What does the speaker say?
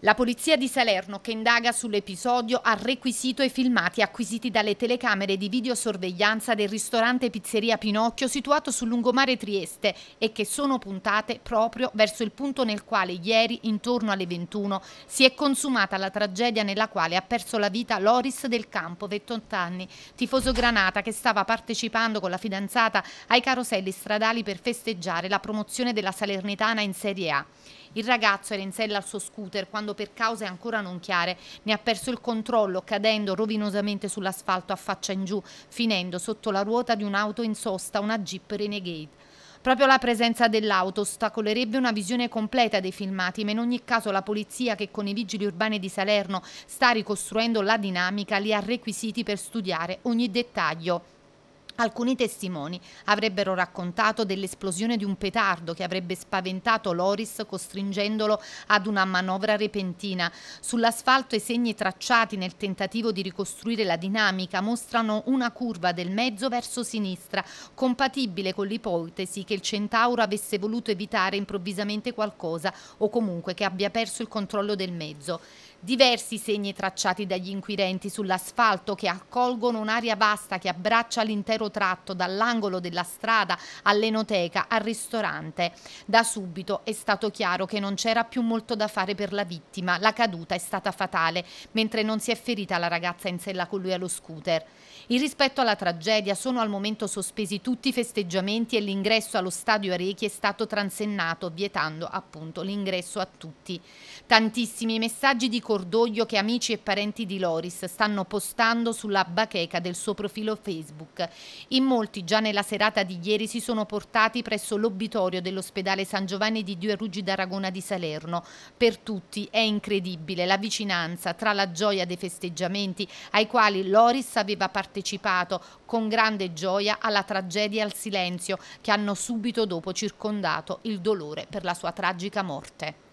La polizia di Salerno, che indaga sull'episodio, ha requisito i filmati acquisiti dalle telecamere di videosorveglianza del ristorante Pizzeria Pinocchio situato sul lungomare Trieste e che sono puntate proprio verso il punto nel quale ieri, intorno alle 21, si è consumata la tragedia nella quale ha perso la vita Loris del Campo, 28 anni, tifoso granata che stava partecipando con la fidanzata ai caroselli stradali per festeggiare la promozione della Salernitana in Serie A. Il ragazzo era in sella al suo scooter quando per cause ancora non chiare ne ha perso il controllo cadendo rovinosamente sull'asfalto a faccia in giù, finendo sotto la ruota di un'auto in sosta, una Jeep Renegade. Proprio la presenza dell'auto ostacolerebbe una visione completa dei filmati, ma in ogni caso la polizia che con i vigili urbani di Salerno sta ricostruendo la dinamica li ha requisiti per studiare ogni dettaglio. Alcuni testimoni avrebbero raccontato dell'esplosione di un petardo che avrebbe spaventato Loris costringendolo ad una manovra repentina. Sull'asfalto i segni tracciati nel tentativo di ricostruire la dinamica mostrano una curva del mezzo verso sinistra, compatibile con l'ipotesi che il Centauro avesse voluto evitare improvvisamente qualcosa o comunque che abbia perso il controllo del mezzo. Diversi segni tracciati dagli inquirenti sull'asfalto che accolgono un'area vasta che abbraccia l'intero tratto dall'angolo della strada all'enoteca al ristorante. Da subito è stato chiaro che non c'era più molto da fare per la vittima, la caduta è stata fatale, mentre non si è ferita la ragazza in sella con lui allo scooter. In rispetto alla tragedia sono al momento sospesi tutti i festeggiamenti e l'ingresso allo stadio Arechi è stato transennato, vietando appunto l'ingresso a tutti. Tantissimi messaggi di cordoglio che amici e parenti di Loris stanno postando sulla bacheca del suo profilo Facebook. In molti già nella serata di ieri si sono portati presso l'obitorio dell'ospedale San Giovanni di Due Ruggi d'Aragona di Salerno. Per tutti è incredibile la vicinanza tra la gioia dei festeggiamenti ai quali Loris aveva partecipato con grande gioia alla tragedia e al silenzio che hanno subito dopo circondato il dolore per la sua tragica morte.